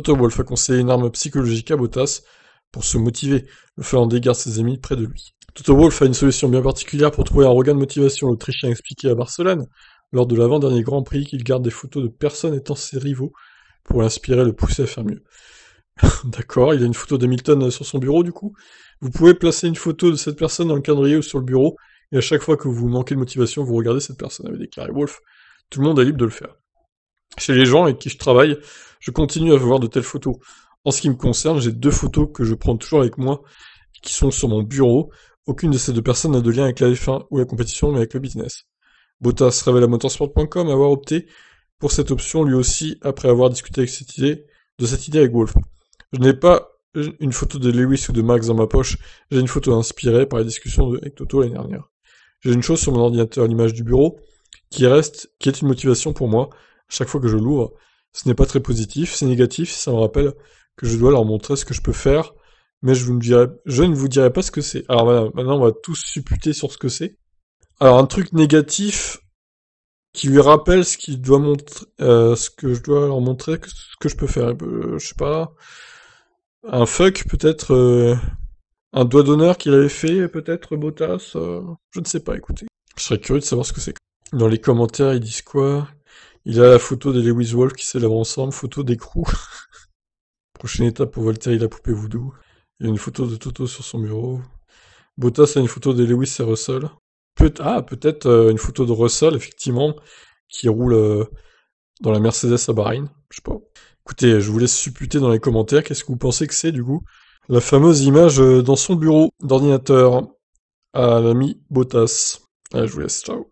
Toto Wolff a conseillé une arme psychologique à Bottas pour se motiver, le Finlandais garde ses amis près de lui. Toto Wolf a une solution bien particulière pour trouver un regain de motivation, l'Autrichien expliqué à Barcelone lors de l'avant-dernier Grand Prix qu'il garde des photos de personnes étant ses rivaux pour l'inspirer le pousser à faire mieux. D'accord, il a une photo d'Hamilton sur son bureau du coup. Vous pouvez placer une photo de cette personne dans le calendrier ou sur le bureau, et à chaque fois que vous manquez de motivation, vous regardez cette personne, avait déclaré Wolf. Tout le monde est libre de le faire. Chez les gens avec qui je travaille, je continue à voir de telles photos. En ce qui me concerne, j'ai deux photos que je prends toujours avec moi qui sont sur mon bureau. Aucune de ces deux personnes n'a de lien avec la F1 ou la compétition, mais avec le business. Bottas révèle à motorsport.com avoir opté pour cette option lui aussi après avoir discuté avec cette idée, de cette idée avec Wolf. Je n'ai pas une photo de Lewis ou de Max dans ma poche, j'ai une photo inspirée par la discussion avec Toto l'année dernière. J'ai une chose sur mon ordinateur, l'image du bureau, qui reste, qui est une motivation pour moi, chaque fois que je l'ouvre, ce n'est pas très positif, c'est négatif, ça me rappelle que je dois leur montrer ce que je peux faire, mais je, vous ne, je ne vous dirai pas ce que c'est. Alors maintenant on va tous supputer sur ce que c'est. Alors un truc négatif qui lui rappelle ce doit montrer, euh, ce que je dois leur montrer, ce que je peux faire. Euh, je sais pas, un fuck peut-être, euh, un doigt d'honneur qu'il avait fait peut-être, Bottas, je ne sais pas, écoutez. Je serais curieux de savoir ce que c'est. Dans les commentaires, ils disent quoi il a la photo de Lewis Wolf qui s'élève ensemble, photo d'écrou. Prochaine étape pour et la poupée voodoo. Il y a une photo de Toto sur son bureau. Bottas a une photo de Lewis et Russell. Peut ah, peut-être euh, une photo de Russell, effectivement, qui roule euh, dans la Mercedes à Bahreïn. Je sais pas. Écoutez, je vous laisse supputer dans les commentaires qu'est-ce que vous pensez que c'est du coup. La fameuse image euh, dans son bureau d'ordinateur à l'ami Bottas. Allez, je vous laisse, ciao.